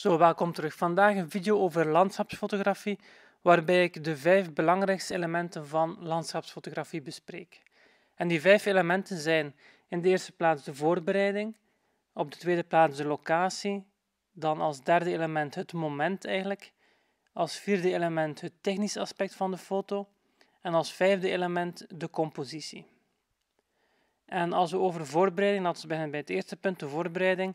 Zo, welkom terug. Vandaag een video over landschapsfotografie, waarbij ik de vijf belangrijkste elementen van landschapsfotografie bespreek. En die vijf elementen zijn in de eerste plaats de voorbereiding, op de tweede plaats de locatie, dan als derde element het moment eigenlijk, als vierde element het technisch aspect van de foto en als vijfde element de compositie. En als we over voorbereiding, dat we beginnen bij het eerste punt, de voorbereiding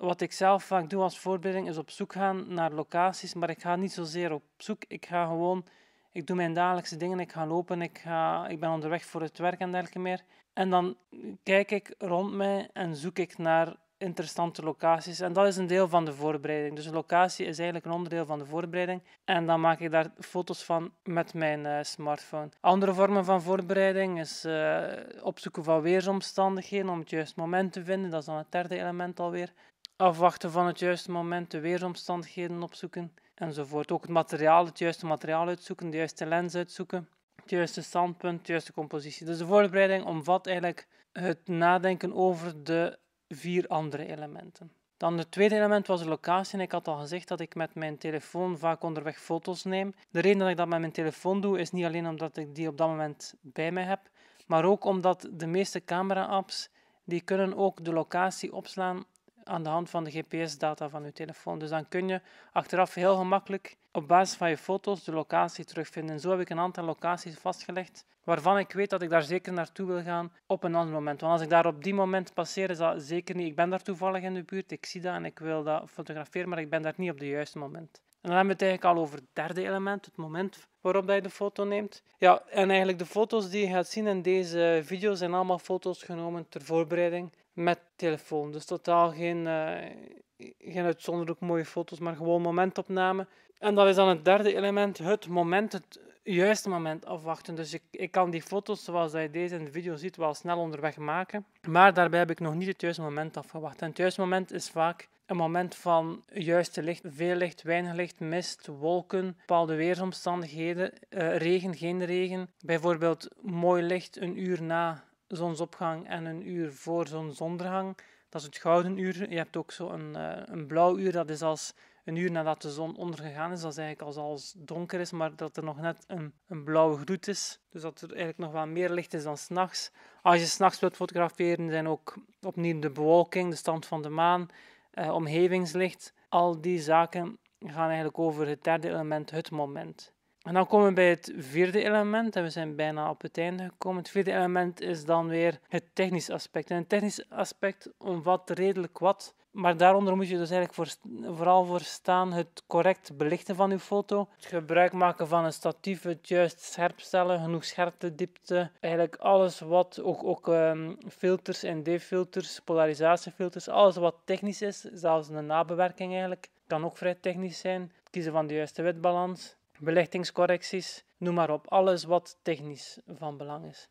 wat ik zelf vaak doe als voorbereiding is op zoek gaan naar locaties, maar ik ga niet zozeer op zoek. Ik ga gewoon, ik doe mijn dagelijkse dingen, ik ga lopen, ik, ga, ik ben onderweg voor het werk en dergelijke meer. En dan kijk ik rond mij en zoek ik naar interessante locaties. En dat is een deel van de voorbereiding. Dus een locatie is eigenlijk een onderdeel van de voorbereiding. En dan maak ik daar foto's van met mijn eh, smartphone. Andere vormen van voorbereiding is uh, opzoeken van weersomstandigheden om het juiste moment te vinden. Dat is dan het derde element alweer afwachten van het juiste moment, de weersomstandigheden opzoeken enzovoort. Ook het materiaal, het juiste materiaal uitzoeken, de juiste lens uitzoeken, het juiste standpunt, de juiste compositie. Dus de voorbereiding omvat eigenlijk het nadenken over de vier andere elementen. Dan het tweede element was de locatie. ik had al gezegd dat ik met mijn telefoon vaak onderweg foto's neem. De reden dat ik dat met mijn telefoon doe is niet alleen omdat ik die op dat moment bij mij heb, maar ook omdat de meeste camera-apps die kunnen ook de locatie opslaan aan de hand van de GPS-data van je telefoon. Dus dan kun je achteraf heel gemakkelijk op basis van je foto's de locatie terugvinden. En zo heb ik een aantal locaties vastgelegd waarvan ik weet dat ik daar zeker naartoe wil gaan op een ander moment. Want als ik daar op die moment passeer, is dat zeker niet. Ik ben daar toevallig in de buurt, ik zie dat en ik wil dat fotograferen, maar ik ben daar niet op het juiste moment. En dan hebben we het eigenlijk al over het derde element, het moment waarop je de foto neemt. Ja, en eigenlijk de foto's die je gaat zien in deze video zijn allemaal foto's genomen ter voorbereiding met telefoon. Dus totaal geen, eh, geen uitzonderlijk mooie foto's, maar gewoon momentopname. En dat is dan het derde element, het moment, het juiste moment afwachten. Dus ik, ik kan die foto's zoals jij deze in de video ziet wel snel onderweg maken. Maar daarbij heb ik nog niet het juiste moment afgewacht. En het juiste moment is vaak een moment van juiste licht, veel licht, weinig licht, mist, wolken, bepaalde weersomstandigheden, eh, regen, geen regen. Bijvoorbeeld mooi licht een uur na zonsopgang en een uur voor zonsondergang. Dat is het gouden uur. Je hebt ook zo'n een, eh, een blauw uur, dat is als een uur nadat de zon ondergegaan is. Dat is eigenlijk als alles donker is, maar dat er nog net een, een blauwe gloed is. Dus dat er eigenlijk nog wel meer licht is dan s'nachts. Als je s'nachts wilt fotograferen, zijn ook opnieuw de bewolking, de stand van de maan eh, omgevingslicht. Al die zaken gaan eigenlijk over het derde element, het moment. En dan komen we bij het vierde element, en we zijn bijna op het einde gekomen. Het vierde element is dan weer het technisch aspect. En het technisch aspect omvat redelijk wat. Maar daaronder moet je dus eigenlijk vooral voor staan het correct belichten van uw foto. Het gebruik maken van een statief, het juist scherpstellen, genoeg scherpte, diepte. Eigenlijk alles wat, ook, ook um, filters, ND-filters, polarisatiefilters, alles wat technisch is, zelfs een nabewerking eigenlijk, kan ook vrij technisch zijn. Het kiezen van de juiste witbalans, belichtingscorrecties, noem maar op. Alles wat technisch van belang is.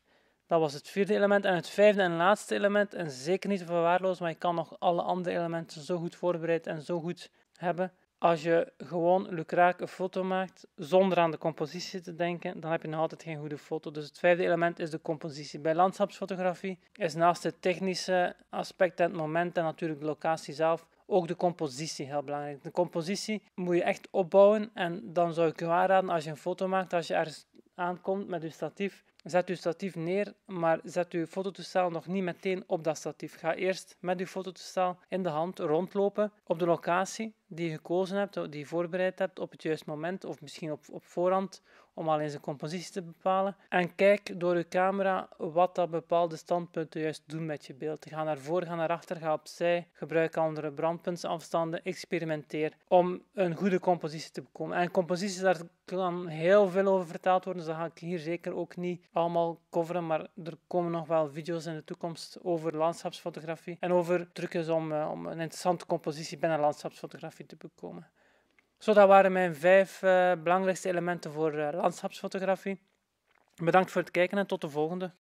Dat was het vierde element. En het vijfde en laatste element, en zeker niet verwaarloos, maar je kan nog alle andere elementen zo goed voorbereid en zo goed hebben. Als je gewoon lucraak een foto maakt, zonder aan de compositie te denken, dan heb je nog altijd geen goede foto. Dus het vijfde element is de compositie. Bij landschapsfotografie is naast het technische aspect en het moment en natuurlijk de locatie zelf ook de compositie heel belangrijk. De compositie moet je echt opbouwen en dan zou ik je aanraden als je een foto maakt, als je ergens aankomt met je statief, Zet uw statief neer, maar zet uw fototoestel nog niet meteen op dat statief. Ga eerst met uw fototoestel in de hand rondlopen op de locatie die je gekozen hebt, die je voorbereid hebt op het juiste moment of misschien op, op voorhand om alleen zijn compositie te bepalen. En kijk door uw camera wat dat bepaalde standpunt juist doen met je beeld. Ga naar voren, ga naar achter, ga opzij, gebruik andere brandpuntsafstanden, experimenteer om een goede compositie te bekomen. En composities, daar kan heel veel over verteld worden, dus dat ga ik hier zeker ook niet allemaal coveren, maar er komen nog wel video's in de toekomst over landschapsfotografie en over trucjes om, eh, om een interessante compositie binnen landschapsfotografie te bekomen. Zo, dat waren mijn vijf eh, belangrijkste elementen voor eh, landschapsfotografie. Bedankt voor het kijken en tot de volgende.